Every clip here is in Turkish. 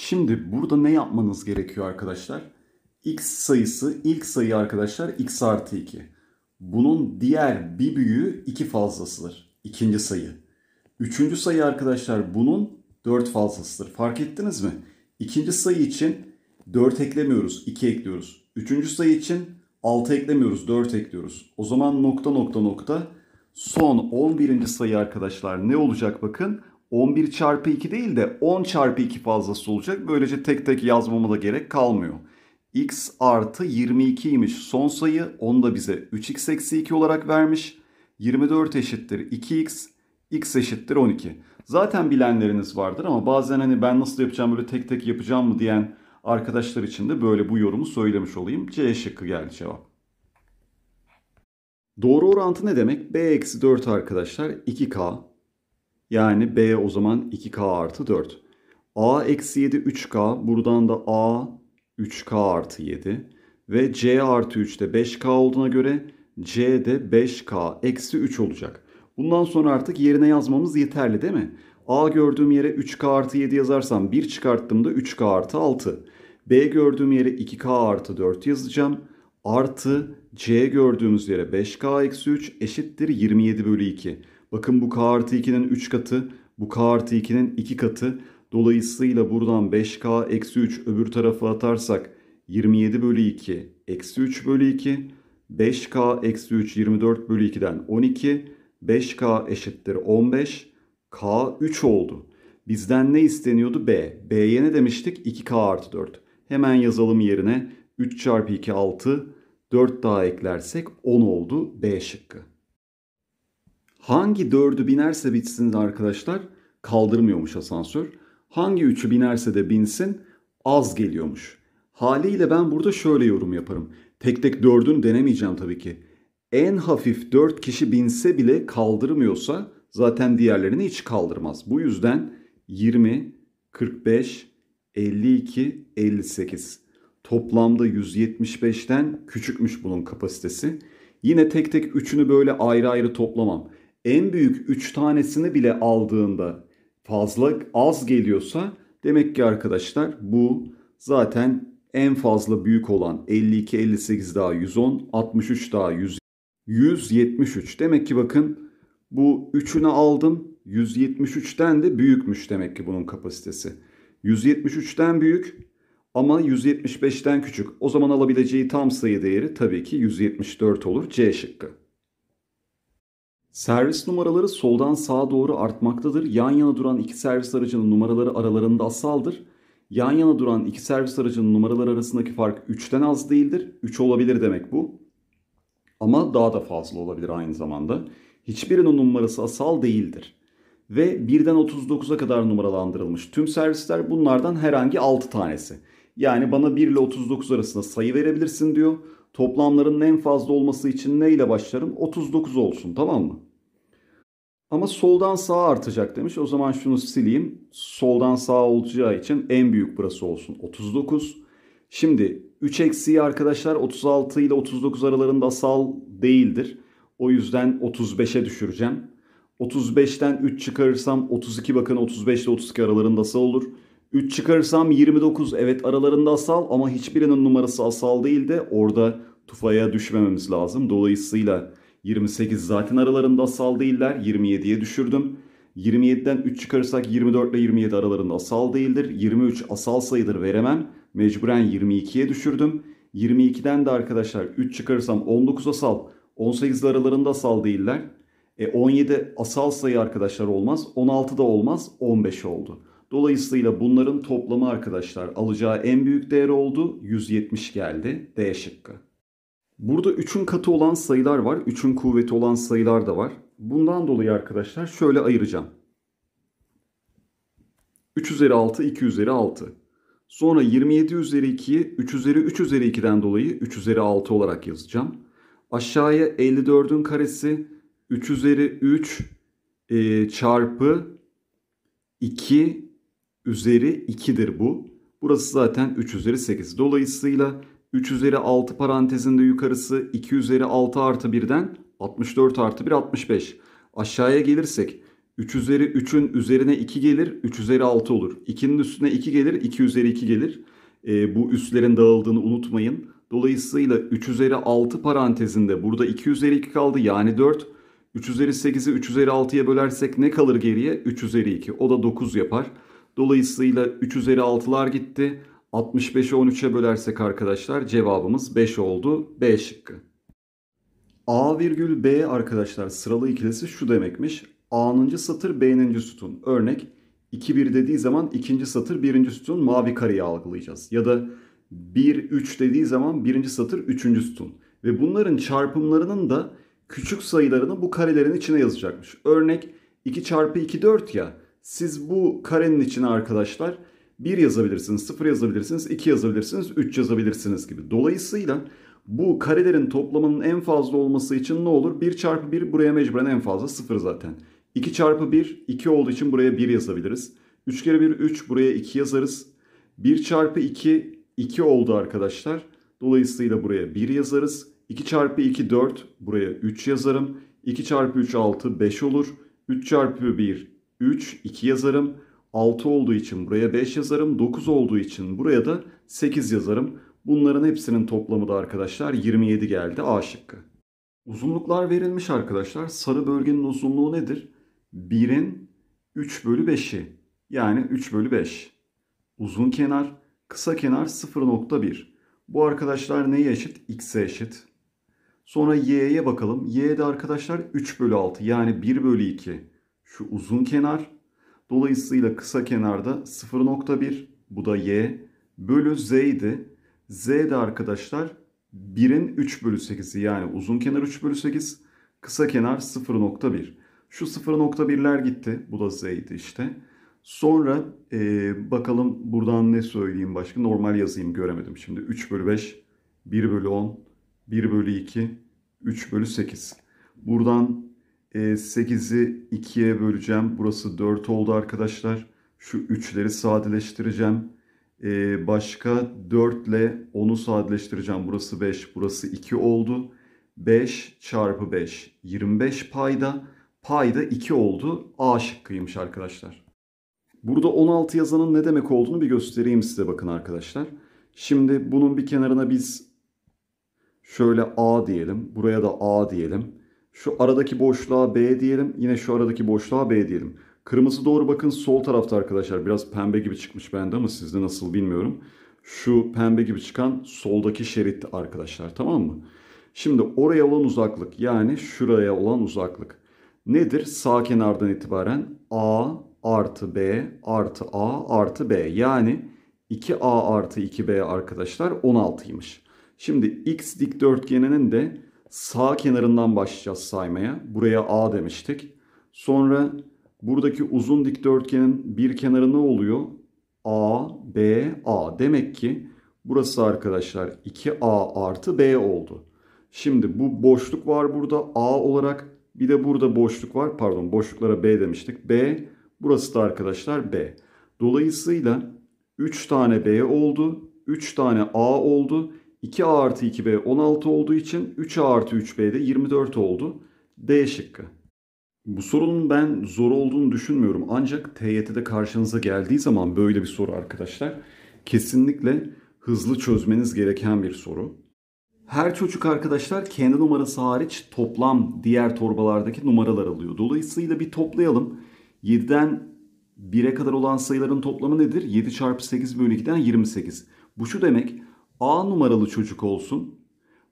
Şimdi burada ne yapmanız gerekiyor arkadaşlar? X sayısı ilk sayı arkadaşlar x artı 2. Bunun diğer bir büyüğü 2 fazlasıdır. İkinci sayı. Üçüncü sayı arkadaşlar bunun 4 fazlasıdır. Fark ettiniz mi? İkinci sayı için 4 eklemiyoruz. 2 ekliyoruz. Üçüncü sayı için 6 eklemiyoruz. 4 ekliyoruz. O zaman nokta nokta nokta son 11. sayı arkadaşlar ne olacak bakın? 11 çarpı 2 değil de 10 çarpı 2 fazlası olacak. Böylece tek tek yazmama da gerek kalmıyor. x artı 22'ymiş son sayı. Onu da bize 3x eksi 2 olarak vermiş. 24 eşittir 2x. x eşittir 12. Zaten bilenleriniz vardır ama bazen hani ben nasıl yapacağım böyle tek tek yapacağım mı diyen arkadaşlar için de böyle bu yorumu söylemiş olayım. C şıkkı geldi cevap. Doğru orantı ne demek? B-4 eksi arkadaşlar 2K yani B o zaman 2K artı 4. A eksi 7 3K. Buradan da A 3K artı 7. Ve C artı 3 de 5K olduğuna göre C de 5K eksi 3 olacak. Bundan sonra artık yerine yazmamız yeterli değil mi? A gördüğüm yere 3K artı 7 yazarsam 1 çıkarttığımda 3K artı 6. B gördüğüm yere 2K artı 4 yazacağım. Artı C gördüğümüz yere 5K eksi 3 eşittir 27 bölü 2. Bakın bu k artı 2'nin 3 katı, bu k artı 2'nin 2 katı. Dolayısıyla buradan 5k eksi 3 öbür tarafa atarsak 27 bölü 2 eksi 3 bölü 2. 5k eksi 3 24 bölü 2'den 12. 5k eşittir 15. k 3 oldu. Bizden ne isteniyordu? B. B'ye ne demiştik? 2k artı 4. Hemen yazalım yerine. 3 çarpı 2 6. 4 daha eklersek 10 oldu B şıkkı. Hangi dördü binerse bitsin arkadaşlar kaldırmıyormuş asansör. Hangi üçü binerse de binsin az geliyormuş. Haliyle ben burada şöyle yorum yaparım. Tek tek dördün denemeyeceğim tabii ki. En hafif dört kişi binse bile kaldırmıyorsa zaten diğerlerini hiç kaldırmaz. Bu yüzden 20, 45, 52, 58. Toplamda 175'ten küçükmüş bunun kapasitesi. Yine tek tek üçünü böyle ayrı ayrı toplamam en büyük 3 tanesini bile aldığında fazla az geliyorsa demek ki arkadaşlar bu zaten en fazla büyük olan 52, 58 daha 110, 63 daha 100, 173. Demek ki bakın bu üçünü aldım. 173'ten de büyükmüş demek ki bunun kapasitesi. 173'ten büyük ama 175'ten küçük. O zaman alabileceği tam sayı değeri tabii ki 174 olur C şıkkı. Servis numaraları soldan sağa doğru artmaktadır. Yan yana duran iki servis aracının numaraları aralarında asaldır. Yan yana duran iki servis aracının numaraları arasındaki fark 3'ten az değildir. 3 olabilir demek bu. Ama daha da fazla olabilir aynı zamanda. Hiçbirinin numarası asal değildir. Ve 1'den 39'a kadar numaralandırılmış tüm servisler bunlardan herhangi 6 tanesi. Yani bana 1 ile 39 arasında sayı verebilirsin diyor. Toplamların en fazla olması için ne ile başlarım? 39 olsun tamam mı? Ama soldan sağa artacak demiş. O zaman şunu sileyim. Soldan sağa olacağı için en büyük burası olsun. 39. Şimdi 3 eksiği arkadaşlar 36 ile 39 aralarında asal değildir. O yüzden 35'e düşüreceğim. 35'ten 3 çıkarırsam 32 bakın 35 ile 32 aralarında asal olur. 3 çıkarırsam 29. Evet aralarında asal ama hiçbirinin numarası asal değil de orada tufaya düşmememiz lazım. Dolayısıyla 28 zaten aralarında asal değiller. 27'ye düşürdüm. 27'den 3 çıkarırsak 24 ile 27 aralarında asal değildir. 23 asal sayıdır veremem. Mecburen 22'ye düşürdüm. 22'den de arkadaşlar 3 çıkarırsam 19 asal. 18 aralarında asal değiller. E 17 asal sayı arkadaşlar olmaz. 16 da olmaz. 15 oldu. Dolayısıyla bunların toplamı arkadaşlar alacağı en büyük değer oldu. 170 geldi. D şıkkı. Burada 3'ün katı olan sayılar var. 3'ün kuvveti olan sayılar da var. Bundan dolayı arkadaşlar şöyle ayıracağım. 3 üzeri 6, 2 üzeri 6. Sonra 27 üzeri 2'yi 3 üzeri 3 üzeri 2'den dolayı 3 üzeri 6 olarak yazacağım. Aşağıya 54'ün karesi 3 üzeri 3 e, çarpı 2 üzeri 2'dir bu. Burası zaten 3 üzeri 8. Dolayısıyla 3 üzeri 6 parantezinde yukarısı 2 üzeri 6 artı 1'den 64 artı 1 65. Aşağıya gelirsek 3 üzeri 3'ün üzerine 2 gelir 3 üzeri 6 olur. 2'nin üstüne 2 gelir 2 üzeri 2 gelir. E, bu üstlerin dağıldığını unutmayın. Dolayısıyla 3 üzeri 6 parantezinde burada 2 üzeri 2 kaldı yani 4. 3 üzeri 8'i 3 üzeri 6'ya bölersek ne kalır geriye? 3 üzeri 2 o da 9 yapar. Dolayısıyla 3 üzeri 6'lar gitti. 65'i 13'e bölersek arkadaşlar cevabımız 5 oldu. B şıkkı. A virgül B arkadaşlar sıralı ikilisi şu demekmiş. A'nın satır B'nin sütun. Örnek 2 1 dediği zaman ikinci satır birinci sütun mavi kareyi algılayacağız. Ya da 1 3 dediği zaman birinci satır üçüncü sütun. Ve bunların çarpımlarının da küçük sayılarını bu karelerin içine yazacakmış. Örnek 2 çarpı 2 4 ya. Siz bu karenin içine arkadaşlar 1 yazabilirsiniz, 0 yazabilirsiniz, 2 yazabilirsiniz, 3 yazabilirsiniz gibi. Dolayısıyla bu karelerin toplamının en fazla olması için ne olur? 1 çarpı 1 buraya mecburen en fazla 0 zaten. 2 çarpı 1 2 olduğu için buraya 1 yazabiliriz. 3 kere 1 3 buraya 2 yazarız. 1 çarpı 2 2 oldu arkadaşlar. Dolayısıyla buraya 1 yazarız. 2 çarpı 2 4 buraya 3 yazarım. 2 çarpı 3 6 5 olur. 3 çarpı 1 3, 2 yazarım. 6 olduğu için buraya 5 yazarım. 9 olduğu için buraya da 8 yazarım. Bunların hepsinin toplamı da arkadaşlar 27 geldi A şıkkı. Uzunluklar verilmiş arkadaşlar. Sarı bölgenin uzunluğu nedir? 1'in 3 bölü 5'i. Yani 3 bölü 5. Uzun kenar, kısa kenar 0.1. Bu arkadaşlar neye eşit? X'e eşit. Sonra Y'ye bakalım. Y'de arkadaşlar 3 bölü 6 yani 1 bölü 2 şu uzun kenar. Dolayısıyla kısa kenarda 0.1 bu da y bölü z idi. Z de arkadaşlar 1'in 3 bölü 8'i yani uzun kenar 3 bölü 8 kısa kenar 0.1. Şu 0.1'ler gitti bu da z idi işte. Sonra e, bakalım buradan ne söyleyeyim başka normal yazayım göremedim şimdi 3 bölü 5 1 bölü 10 1 bölü 2 3 bölü 8. Buradan 8'i ee, 2'ye böleceğim. Burası 4 oldu arkadaşlar. Şu 3'leri sadeleştireceğim. Ee, başka 4 ile 10'u sadeleştireceğim. Burası 5, burası 2 oldu. 5 çarpı 5, 25 payda. Payda 2 oldu. A şıkkıymış arkadaşlar. Burada 16 yazanın ne demek olduğunu bir göstereyim size bakın arkadaşlar. Şimdi bunun bir kenarına biz şöyle A diyelim. Buraya da A diyelim. Şu aradaki boşluğa B diyelim. Yine şu aradaki boşluğa B diyelim. Kırmızı doğru bakın sol tarafta arkadaşlar. Biraz pembe gibi çıkmış bende ama sizde nasıl bilmiyorum. Şu pembe gibi çıkan soldaki şerit arkadaşlar tamam mı? Şimdi oraya olan uzaklık yani şuraya olan uzaklık nedir? Sağ kenardan itibaren A artı B artı A artı B yani 2A artı 2B arkadaşlar 16'ymış. Şimdi X dikdörtgeninin de sağ kenarından başlayacağız saymaya. Buraya A demiştik. Sonra buradaki uzun dikdörtgenin bir kenarı ne oluyor? A, B, A. Demek ki burası arkadaşlar 2A artı B oldu. Şimdi bu boşluk var burada A olarak bir de burada boşluk var. Pardon boşluklara B demiştik. B burası da arkadaşlar B. Dolayısıyla 3 tane B oldu. 3 tane A oldu. 2A artı 2B 16 olduğu için 3A artı 3B de 24 oldu. D şıkkı. Bu sorunun ben zor olduğunu düşünmüyorum. Ancak TYT'de karşınıza geldiği zaman böyle bir soru arkadaşlar kesinlikle hızlı çözmeniz gereken bir soru. Her çocuk arkadaşlar kendi numarası hariç toplam diğer torbalardaki numaralar alıyor. Dolayısıyla bir toplayalım. 7'den 1'e kadar olan sayıların toplamı nedir? 7 çarpı 8 bölü 2'den 28. Bu şu demek A numaralı çocuk olsun.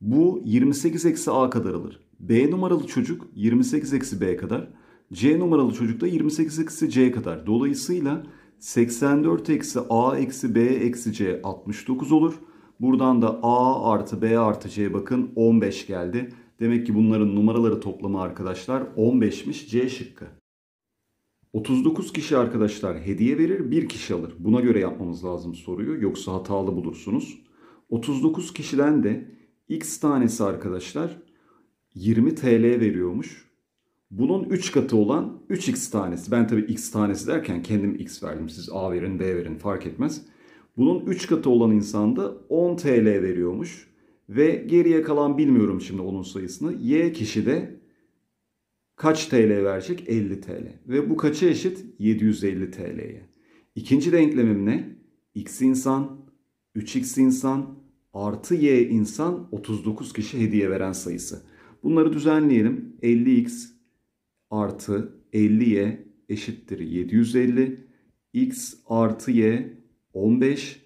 Bu 28 eksi A kadar alır. B numaralı çocuk 28 eksi B kadar. C numaralı çocuk da 28 eksi C kadar. Dolayısıyla 84 eksi A eksi B eksi C 69 olur. Buradan da A artı B artı C bakın 15 geldi. Demek ki bunların numaraları toplamı arkadaşlar 15'miş C şıkkı. 39 kişi arkadaşlar hediye verir, 1 kişi alır. Buna göre yapmamız lazım soruyu. Yoksa hatalı bulursunuz. 39 kişiden de x tanesi arkadaşlar 20 TL veriyormuş. Bunun 3 katı olan 3x tanesi. Ben tabii x tanesi derken kendim x verdim. Siz a verin b verin fark etmez. Bunun 3 katı olan insanda 10 TL veriyormuş. Ve geriye kalan bilmiyorum şimdi onun sayısını. Y kişi de kaç TL verecek? 50 TL. Ve bu kaça eşit? 750 TL'ye. İkinci denklemim ne? X insan, 3x insan, artı y insan 39 kişi hediye veren sayısı. Bunları düzenleyelim. 50x artı 50y eşittir 750. x artı y 15.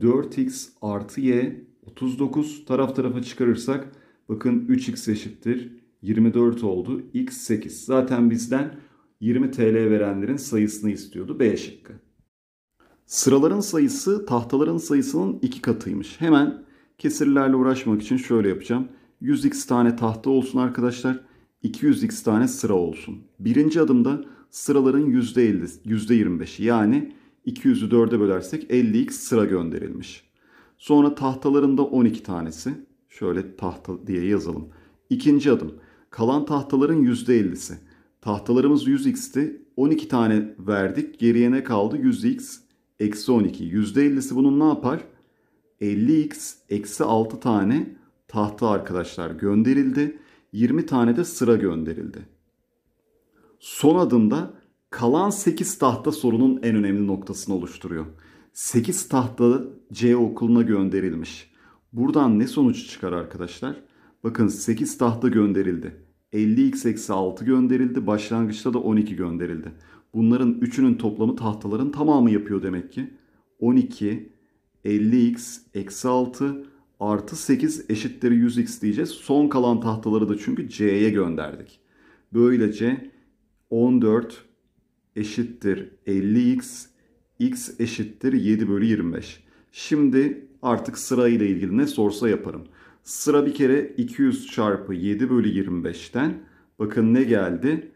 4x artı y 39 taraf tarafa çıkarırsak bakın 3x eşittir 24 oldu. x 8. Zaten bizden 20 TL verenlerin sayısını istiyordu. B şıkkı. Sıraların sayısı tahtaların sayısının 2 katıymış. Hemen Kesirlerle uğraşmak için şöyle yapacağım. 100x tane tahta olsun arkadaşlar. 200x tane sıra olsun. Birinci adımda sıraların %50, %25'i yani 200'ü 4'e bölersek 50x sıra gönderilmiş. Sonra tahtaların da 12 tanesi. Şöyle tahta diye yazalım. İkinci adım. Kalan tahtaların %50'si. Tahtalarımız 100x'ti. 12 tane verdik. Geriye ne kaldı? 100x eksi 12. %50'si bunun ne yapar? 50x eksi 6 tane tahta arkadaşlar gönderildi. 20 tane de sıra gönderildi. Son adımda kalan 8 tahta sorunun en önemli noktasını oluşturuyor. 8 tahta C okuluna gönderilmiş. Buradan ne sonuç çıkar arkadaşlar? Bakın 8 tahta gönderildi. 50x-6 eksi gönderildi. Başlangıçta da 12 gönderildi. Bunların üçünün toplamı tahtaların tamamı yapıyor demek ki. 12 50x eksi 6 artı 8 eşittir 100x diyeceğiz. Son kalan tahtaları da çünkü c'ye gönderdik. Böylece 14 eşittir 50x x eşittir 7 bölü 25. Şimdi artık sırayla ilgili ne sorsa yaparım. Sıra bir kere 200 çarpı 7 bölü 25'ten bakın ne geldi?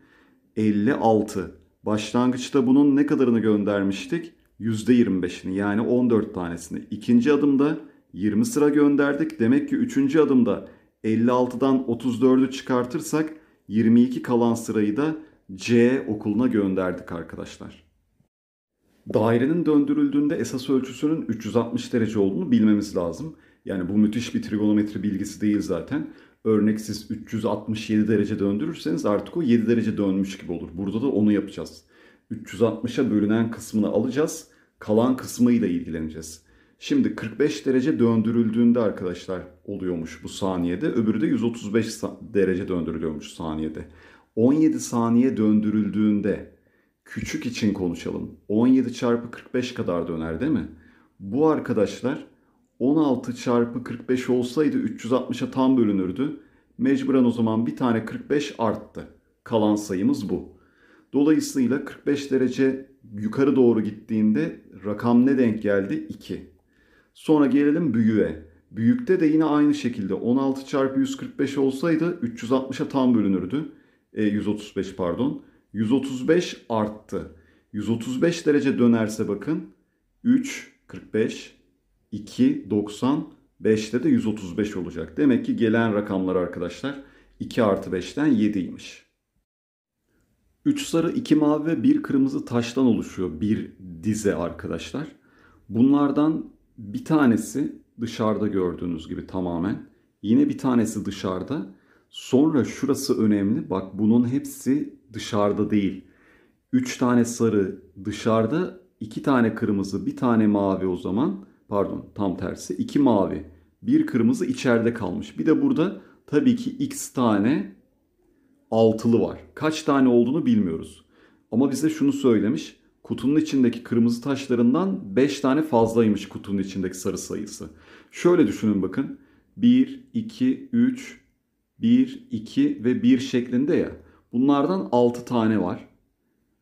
56. Başlangıçta bunun ne kadarını göndermiştik? %25'ini yani 14 tanesini. ikinci adımda 20 sıra gönderdik. Demek ki üçüncü adımda 56'dan 34'ü çıkartırsak 22 kalan sırayı da C okuluna gönderdik arkadaşlar. Dairenin döndürüldüğünde esas ölçüsünün 360 derece olduğunu bilmemiz lazım. Yani bu müthiş bir trigonometri bilgisi değil zaten. Örnek siz 367 derece döndürürseniz artık o 7 derece dönmüş gibi olur. Burada da onu yapacağız. 360'a bölünen kısmını alacağız kalan kısmıyla ilgileneceğiz. Şimdi 45 derece döndürüldüğünde arkadaşlar oluyormuş bu saniyede. Öbürü de 135 derece döndürülüyormuş saniyede. 17 saniye döndürüldüğünde küçük için konuşalım. 17 çarpı 45 kadar döner değil mi? Bu arkadaşlar 16 çarpı 45 olsaydı 360'a tam bölünürdü. Mecburen o zaman bir tane 45 arttı. Kalan sayımız bu. Dolayısıyla 45 derece yukarı doğru gittiğinde Rakam ne denk geldi? 2. Sonra gelelim büyüğe. Büyükte de yine aynı şekilde 16 çarpı 145 olsaydı 360'a tam bölünürdü. E, 135 pardon. 135 arttı. 135 derece dönerse bakın 3 45 2 90 5'te de 135 olacak. Demek ki gelen rakamlar arkadaşlar 2 artı 5'ten 7'ymiş. 3 sarı, 2 mavi ve 1 kırmızı taştan oluşuyor bir dize arkadaşlar. Bunlardan bir tanesi dışarıda gördüğünüz gibi tamamen. Yine bir tanesi dışarıda. Sonra şurası önemli. Bak bunun hepsi dışarıda değil. 3 tane sarı dışarıda, 2 tane kırmızı, 1 tane mavi o zaman. Pardon tam tersi. 2 mavi, 1 kırmızı içeride kalmış. Bir de burada tabii ki x tane altılı var. Kaç tane olduğunu bilmiyoruz. Ama bize şunu söylemiş. Kutunun içindeki kırmızı taşlarından 5 tane fazlaymış kutunun içindeki sarı sayısı. Şöyle düşünün bakın. 1, 2, 3, 1, 2 ve 1 şeklinde ya. Bunlardan 6 tane var.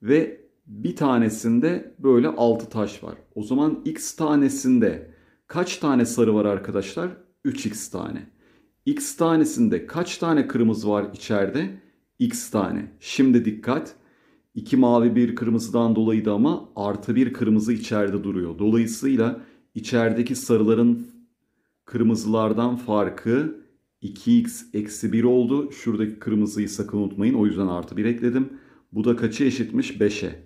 Ve bir tanesinde böyle 6 taş var. O zaman x tanesinde kaç tane sarı var arkadaşlar? 3x tane. x tanesinde kaç tane kırmızı var içeride? x tane. Şimdi dikkat. 2 mavi bir kırmızıdan dolayı da ama artı bir kırmızı içeride duruyor. Dolayısıyla içerideki sarıların kırmızılardan farkı 2x eksi 1 oldu. Şuradaki kırmızıyı sakın unutmayın. O yüzden artı 1 ekledim. Bu da kaça eşitmiş? 5'e.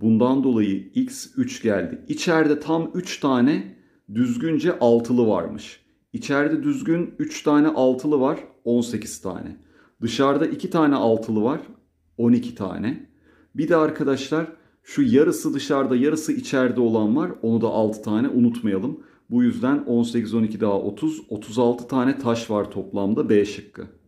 Bundan dolayı x 3 geldi. İçeride tam 3 tane düzgünce altılı varmış. İçeride düzgün 3 tane altılı var. 18 tane. Dışarıda iki tane altılı var. 12 tane. Bir de arkadaşlar şu yarısı dışarıda yarısı içeride olan var. Onu da 6 tane unutmayalım. Bu yüzden 18, 12 daha 30, 36 tane taş var toplamda B şıkkı.